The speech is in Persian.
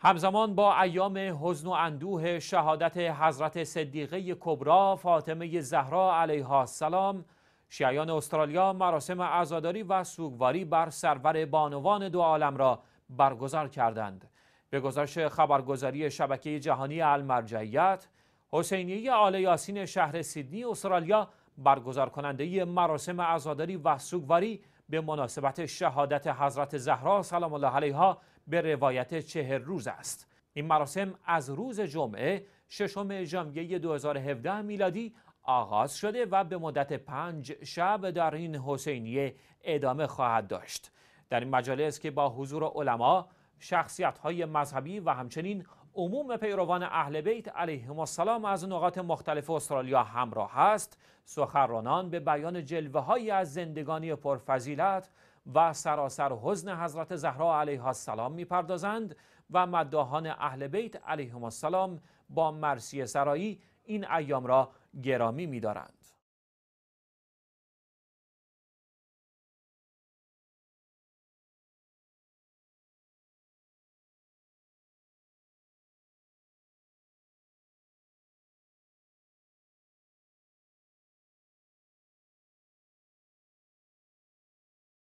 همزمان با ایام حزن و اندوه شهادت حضرت صدیقه کبرا فاطمه زهرا علیها السلام شیعیان استرالیا مراسم عزاداری و سوگواری بر سرور بانوان دو عالم را برگزار کردند به گزارش خبرگزاری شبکه جهانی المرجعیت حسینیه آل یاسین شهر سیدنی استرالیا برگزار کننده مراسم عزاداری و سوگواری به مناسبت شهادت حضرت زهرا سلام الله علیها به روایت چهر روز است این مراسم از روز جمعه ششم ژانویه 2017 میلادی آغاز شده و به مدت پنج شب در این حسینیه ادامه خواهد داشت در این مجالس که با حضور علما شخصیت های مذهبی و همچنین عموم پیروان اهل بیت علیهم السلام از نقاط مختلف استرالیا همراه است سخنرانان به بیان جلوه های از زندگانی پرفضیلت و سراسر حزن حضرت زهرا علیه السلام میپردازند و مداحان اهل بیت علیهم السلام با مرسی سرایی این ایام را گرامی میدارند